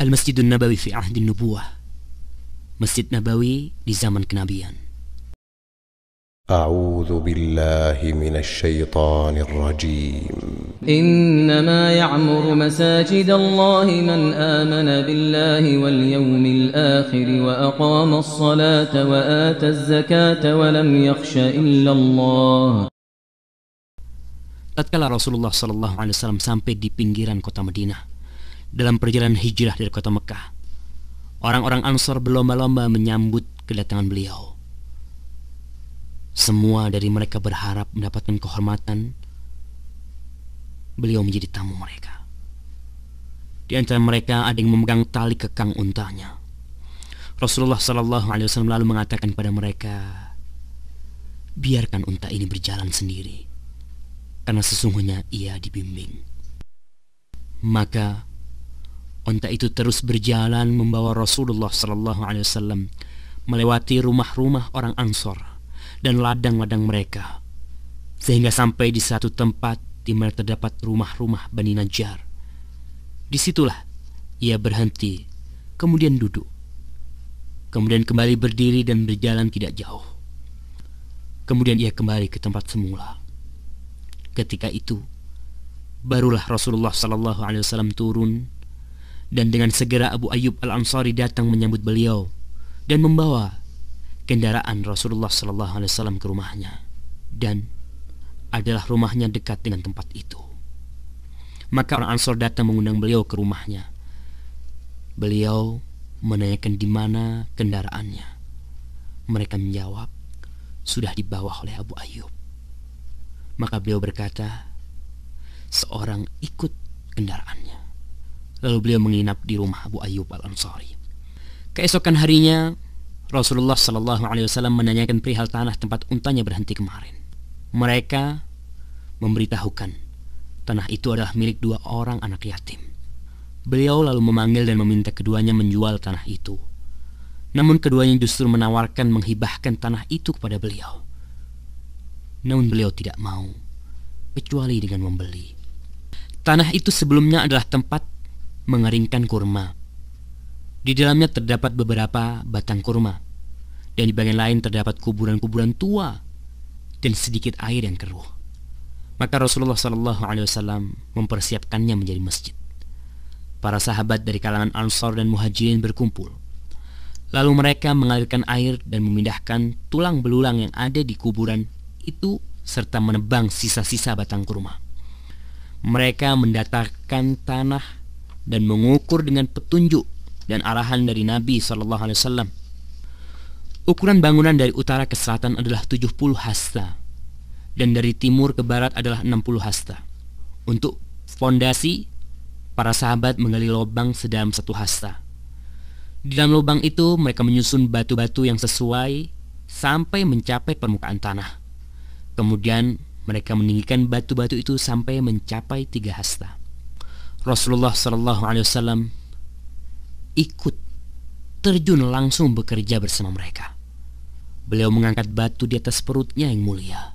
المسجد النبوي في عهد النبوة مسجد نبوي لزمن كنابيان أعوذ بالله من الشيطان الرجيم إنما يعمر مساجد الله من آمن بالله واليوم الآخر وأقام الصلاة وآتى الزكاة ولم يخش إلا الله Tatkala Rasulullah Shallallahu Alaihi Wasallam sampai di pinggiran kota Madinah, dalam perjalanan hijrah dari kota Mekah. Orang-orang Ansor berlomba-lomba menyambut kedatangan beliau. Semua dari mereka berharap mendapatkan kehormatan. Beliau menjadi tamu mereka. Di antara mereka ada yang memegang tali kekang untanya. Rasulullah Shallallahu Alaihi Wasallam lalu mengatakan kepada mereka, biarkan unta ini berjalan sendiri, karena sesungguhnya ia dibimbing. Maka Unta itu terus berjalan membawa Rasulullah Sallallahu Alaihi Wasallam melewati rumah-rumah orang Ansor dan ladang-ladang mereka, sehingga sampai di satu tempat di mana terdapat rumah-rumah Bani Najjar. Disitulah ia berhenti, kemudian duduk, kemudian kembali berdiri dan berjalan tidak jauh. Kemudian ia kembali ke tempat semula. Ketika itu, barulah Rasulullah Sallallahu Alaihi Wasallam turun dan dengan segera Abu Ayyub Al-Ansari datang menyambut beliau dan membawa kendaraan Rasulullah sallallahu alaihi wasallam ke rumahnya dan adalah rumahnya dekat dengan tempat itu. Maka orang Ansor datang mengundang beliau ke rumahnya. Beliau menanyakan di mana kendaraannya. Mereka menjawab, sudah dibawa oleh Abu Ayyub. Maka beliau berkata, seorang ikut kendaraannya. Lalu beliau menginap di rumah Abu Ayyub Al-Ansari. Keesokan harinya, Rasulullah Shallallahu Alaihi Wasallam menanyakan perihal tanah tempat untanya berhenti kemarin. Mereka memberitahukan tanah itu adalah milik dua orang anak yatim. Beliau lalu memanggil dan meminta keduanya menjual tanah itu. Namun keduanya justru menawarkan menghibahkan tanah itu kepada beliau. Namun beliau tidak mau, kecuali dengan membeli. Tanah itu sebelumnya adalah tempat mengeringkan kurma. Di dalamnya terdapat beberapa batang kurma, dan di bagian lain terdapat kuburan-kuburan tua dan sedikit air yang keruh. Maka Rasulullah Shallallahu Alaihi Wasallam mempersiapkannya menjadi masjid. Para sahabat dari kalangan Ansor dan Muhajirin berkumpul. Lalu mereka mengalirkan air dan memindahkan tulang belulang yang ada di kuburan itu serta menebang sisa-sisa batang kurma. Mereka mendatangkan tanah dan mengukur dengan petunjuk dan arahan dari Nabi Shallallahu Alaihi Wasallam. Ukuran bangunan dari utara ke selatan adalah 70 hasta dan dari timur ke barat adalah 60 hasta. Untuk fondasi, para sahabat menggali lubang sedalam satu hasta. Di dalam lubang itu mereka menyusun batu-batu yang sesuai sampai mencapai permukaan tanah. Kemudian mereka meninggikan batu-batu itu sampai mencapai tiga hasta. Rasulullah Shallallahu Alaihi Wasallam ikut terjun langsung bekerja bersama mereka. Beliau mengangkat batu di atas perutnya yang mulia.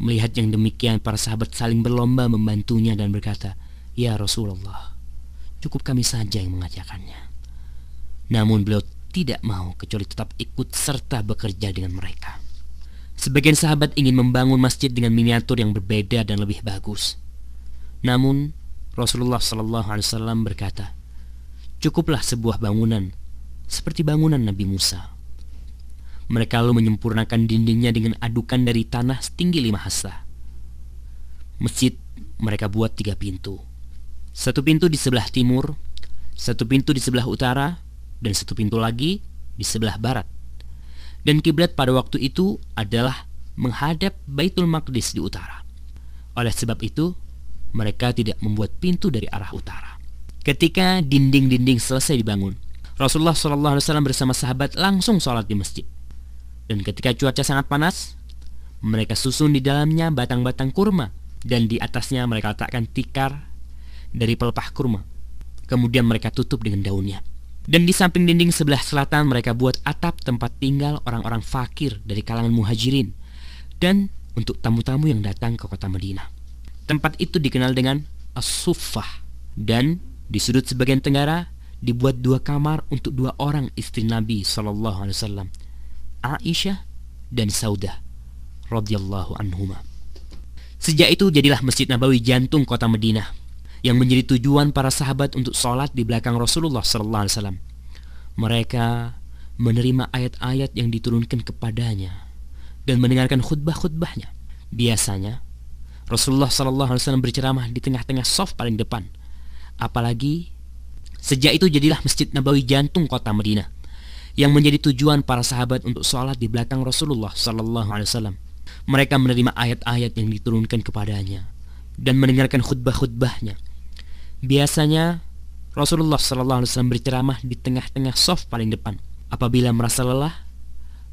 Melihat yang demikian, para sahabat saling berlomba membantunya dan berkata, "Ya Rasulullah, cukup kami saja yang mengajakannya." Namun beliau tidak mau kecuali tetap ikut serta bekerja dengan mereka. Sebagian sahabat ingin membangun masjid dengan miniatur yang berbeda dan lebih bagus. Namun, Rasulullah Shallallahu Alaihi Wasallam berkata, cukuplah sebuah bangunan seperti bangunan Nabi Musa. Mereka lalu menyempurnakan dindingnya dengan adukan dari tanah setinggi lima hasta. Masjid mereka buat tiga pintu. Satu pintu di sebelah timur, satu pintu di sebelah utara, dan satu pintu lagi di sebelah barat. Dan kiblat pada waktu itu adalah menghadap Baitul Maqdis di utara. Oleh sebab itu, mereka tidak membuat pintu dari arah utara. Ketika dinding-dinding selesai dibangun, Rasulullah Shallallahu Alaihi Wasallam bersama sahabat langsung sholat di masjid. Dan ketika cuaca sangat panas, mereka susun di dalamnya batang-batang kurma dan di atasnya mereka letakkan tikar dari pelepah kurma. Kemudian mereka tutup dengan daunnya. Dan di samping dinding sebelah selatan mereka buat atap tempat tinggal orang-orang fakir dari kalangan muhajirin dan untuk tamu-tamu yang datang ke kota Madinah. Tempat itu dikenal dengan As-Suffah dan di sudut sebagian tenggara dibuat dua kamar untuk dua orang istri Nabi saw, Alaihi Wasallam, Aisyah dan Saudah radhiyallahu anhuma. Sejak itu jadilah Masjid Nabawi jantung kota Madinah yang menjadi tujuan para sahabat untuk sholat di belakang Rasulullah Sallallahu Alaihi Wasallam. Mereka menerima ayat-ayat yang diturunkan kepadanya dan mendengarkan khutbah-khutbahnya. Biasanya Rasulullah Sallallahu Alaihi Wasallam berceramah di tengah-tengah soft paling depan. Apalagi sejak itu jadilah Masjid Nabawi jantung kota Madinah yang menjadi tujuan para sahabat untuk sholat di belakang Rasulullah Sallallahu Alaihi Wasallam. Mereka menerima ayat-ayat yang diturunkan kepadanya dan mendengarkan khutbah-khutbahnya. Biasanya Rasulullah Sallallahu Alaihi Wasallam berceramah di tengah-tengah soft paling depan. Apabila merasa lelah,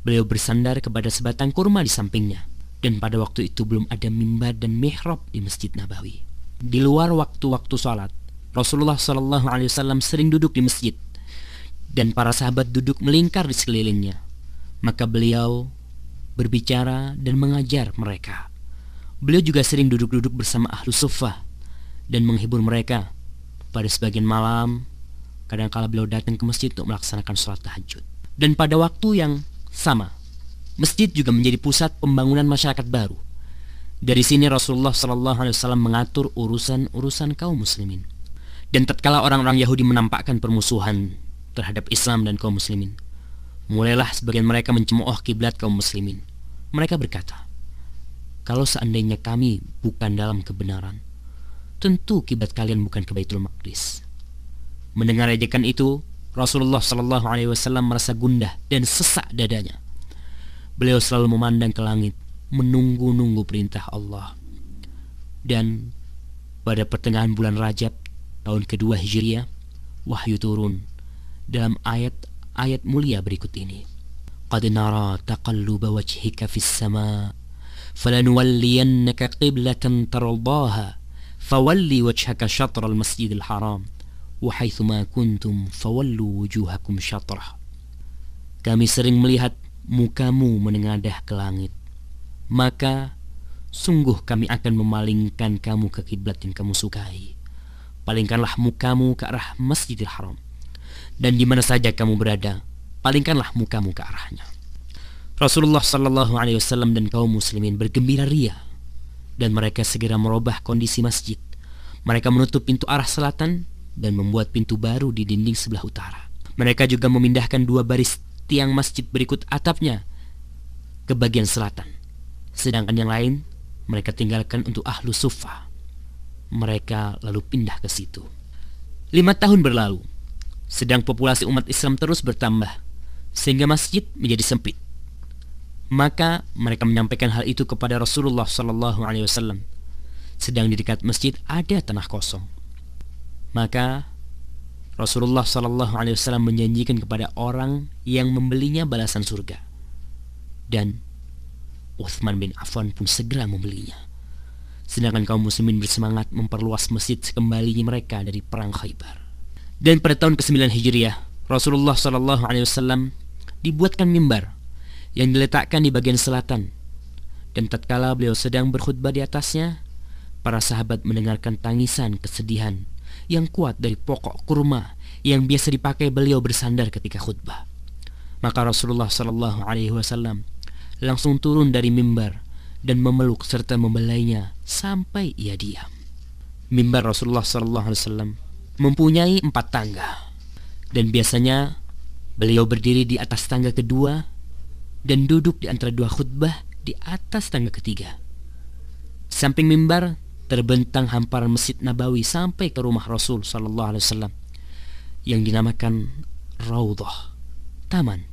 beliau bersandar kepada sebatang kurma di sampingnya. Dan pada waktu itu belum ada mimbar dan mihrab di Masjid Nabawi. Di luar waktu-waktu sholat, Rasulullah Shallallahu Alaihi Wasallam sering duduk di masjid dan para sahabat duduk melingkar di sekelilingnya. Maka beliau berbicara dan mengajar mereka. Beliau juga sering duduk-duduk bersama ahlu sufa dan menghibur mereka. Pada sebagian malam, kadang kadangkala beliau datang ke masjid untuk melaksanakan sholat tahajud. Dan pada waktu yang sama, Masjid juga menjadi pusat pembangunan masyarakat baru. Dari sini Rasulullah Shallallahu Alaihi Wasallam mengatur urusan-urusan kaum muslimin. Dan tatkala orang-orang Yahudi menampakkan permusuhan terhadap Islam dan kaum muslimin, mulailah sebagian mereka mencemooh kiblat kaum muslimin. Mereka berkata, "Kalau seandainya kami bukan dalam kebenaran, tentu kiblat kalian bukan ke Baitul Maqdis." Mendengar ejekan itu, Rasulullah Shallallahu alaihi wasallam merasa gundah dan sesak dadanya. Beliau selalu memandang ke langit, menunggu-nunggu perintah Allah. Dan pada pertengahan bulan Rajab tahun kedua Hijriah, wahyu turun dalam ayat-ayat mulia berikut ini. Qad nara taqalluba wajhika fis sama falanuwalliyannaka qiblatan tardaha fawalli wajhaka syatral masjidil haram wa haitsu ma kuntum fawallu wujuhakum syatrah. Kami sering melihat mukamu menengadah ke langit, maka sungguh kami akan memalingkan kamu ke kiblat yang kamu sukai. Palingkanlah mukamu ke arah Masjidil Haram. Dan di mana saja kamu berada, palingkanlah mukamu ke arahnya. Rasulullah Shallallahu Alaihi Wasallam dan kaum muslimin bergembira ria dan mereka segera merubah kondisi masjid. Mereka menutup pintu arah selatan dan membuat pintu baru di dinding sebelah utara. Mereka juga memindahkan dua baris tiang masjid berikut atapnya ke bagian selatan. Sedangkan yang lain mereka tinggalkan untuk ahlu sufa. Mereka lalu pindah ke situ. Lima tahun berlalu, sedang populasi umat Islam terus bertambah, sehingga masjid menjadi sempit. Maka mereka menyampaikan hal itu kepada Rasulullah Sallallahu Alaihi Wasallam. Sedang di dekat masjid ada tanah kosong. Maka Rasulullah Shallallahu Alaihi Wasallam menjanjikan kepada orang yang membelinya balasan surga. Dan Uthman bin Affan pun segera membelinya. Sedangkan kaum muslimin bersemangat memperluas masjid kembali mereka dari perang Khaybar. Dan pada tahun ke-9 Hijriah, Rasulullah Shallallahu Alaihi Wasallam dibuatkan mimbar yang diletakkan di bagian selatan. Dan tatkala beliau sedang berkhutbah di atasnya, para sahabat mendengarkan tangisan kesedihan yang kuat dari pokok kurma yang biasa dipakai beliau bersandar ketika khutbah. Maka Rasulullah Shallallahu Alaihi Wasallam langsung turun dari mimbar dan memeluk serta membelainya sampai ia diam. Mimbar Rasulullah Shallallahu Alaihi Wasallam mempunyai empat tangga dan biasanya beliau berdiri di atas tangga kedua dan duduk di antara dua khutbah di atas tangga ketiga. samping mimbar terbentang hamparan Masjid Nabawi sampai ke rumah Rasul sallallahu alaihi wasallam yang dinamakan Raudhah, taman.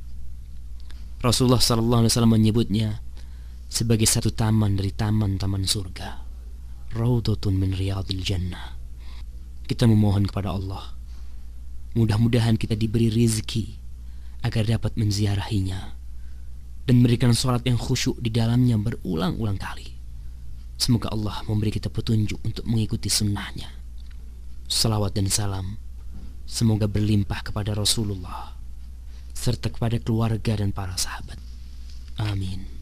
Rasulullah sallallahu alaihi wasallam menyebutnya sebagai satu taman dari taman-taman surga. Raudhatun min riyadil jannah. Kita memohon kepada Allah. Mudah-mudahan kita diberi rezeki agar dapat menziarahinya dan memberikan sholat yang khusyuk di dalamnya berulang-ulang kali. Semoga Allah memberi kita petunjuk untuk mengikuti sunnahnya. Salawat dan salam semoga berlimpah kepada Rasulullah serta kepada keluarga dan para sahabat. Amin.